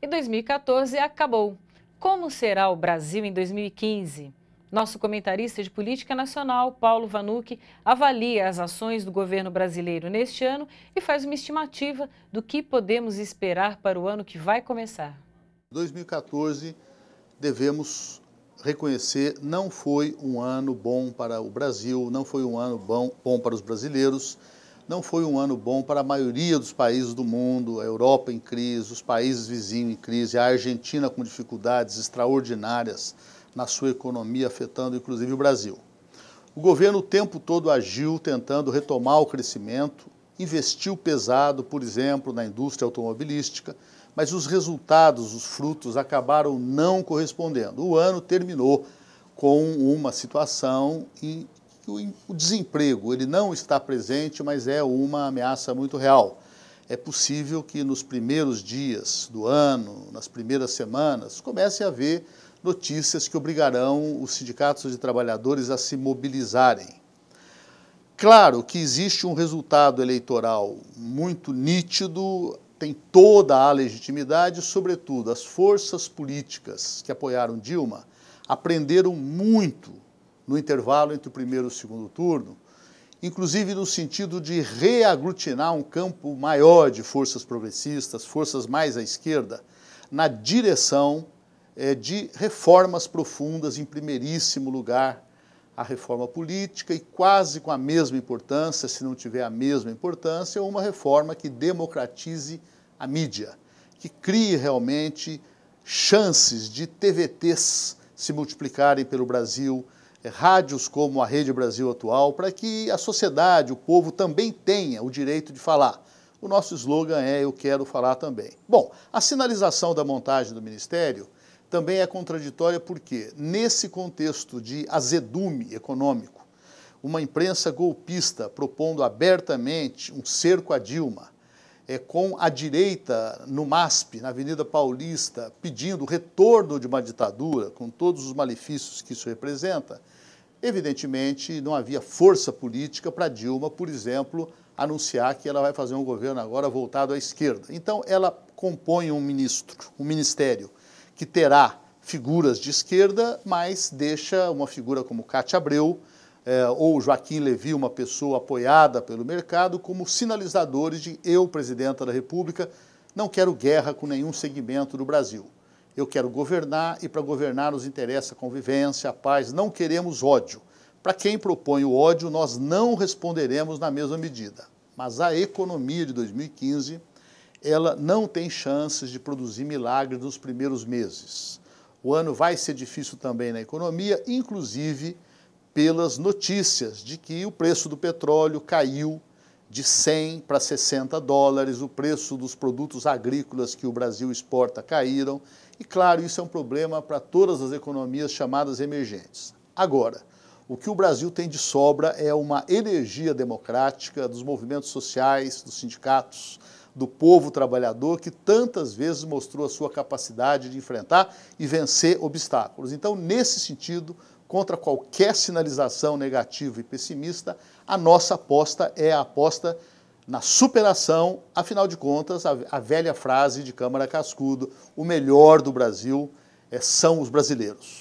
e 2014 acabou. Como será o Brasil em 2015? Nosso comentarista de política nacional, Paulo Vanucci, avalia as ações do governo brasileiro neste ano e faz uma estimativa do que podemos esperar para o ano que vai começar. 2014, devemos reconhecer, não foi um ano bom para o Brasil, não foi um ano bom, bom para os brasileiros não foi um ano bom para a maioria dos países do mundo, a Europa em crise, os países vizinhos em crise, a Argentina com dificuldades extraordinárias na sua economia, afetando inclusive o Brasil. O governo o tempo todo agiu tentando retomar o crescimento, investiu pesado, por exemplo, na indústria automobilística, mas os resultados, os frutos acabaram não correspondendo. O ano terminou com uma situação que o, o desemprego ele não está presente, mas é uma ameaça muito real. É possível que nos primeiros dias do ano, nas primeiras semanas, comece a haver notícias que obrigarão os sindicatos de trabalhadores a se mobilizarem. Claro que existe um resultado eleitoral muito nítido, tem toda a legitimidade, sobretudo as forças políticas que apoiaram Dilma aprenderam muito no intervalo entre o primeiro e o segundo turno, inclusive no sentido de reaglutinar um campo maior de forças progressistas, forças mais à esquerda, na direção é, de reformas profundas, em primeiríssimo lugar, a reforma política e quase com a mesma importância, se não tiver a mesma importância, uma reforma que democratize a mídia, que crie realmente chances de TVTs se multiplicarem pelo Brasil rádios como a Rede Brasil Atual, para que a sociedade, o povo também tenha o direito de falar. O nosso slogan é Eu Quero Falar Também. Bom, a sinalização da montagem do Ministério também é contraditória porque, nesse contexto de azedume econômico, uma imprensa golpista propondo abertamente um cerco a Dilma é, com a direita no MASP, na Avenida Paulista, pedindo o retorno de uma ditadura, com todos os malefícios que isso representa, evidentemente não havia força política para Dilma, por exemplo, anunciar que ela vai fazer um governo agora voltado à esquerda. Então ela compõe um ministro, um ministério que terá figuras de esquerda, mas deixa uma figura como Cátia Abreu, é, ou Joaquim Levi, uma pessoa apoiada pelo mercado, como sinalizadores de eu, presidenta da República, não quero guerra com nenhum segmento do Brasil. Eu quero governar e para governar nos interessa a convivência, a paz, não queremos ódio. Para quem propõe o ódio, nós não responderemos na mesma medida. Mas a economia de 2015, ela não tem chances de produzir milagres nos primeiros meses. O ano vai ser difícil também na economia, inclusive pelas notícias de que o preço do petróleo caiu de 100 para 60 dólares, o preço dos produtos agrícolas que o Brasil exporta caíram, e claro, isso é um problema para todas as economias chamadas emergentes. Agora, o que o Brasil tem de sobra é uma energia democrática dos movimentos sociais, dos sindicatos, do povo trabalhador que tantas vezes mostrou a sua capacidade de enfrentar e vencer obstáculos. Então, nesse sentido, contra qualquer sinalização negativa e pessimista, a nossa aposta é a aposta na superação, afinal de contas, a, a velha frase de Câmara Cascudo: o melhor do Brasil é, são os brasileiros.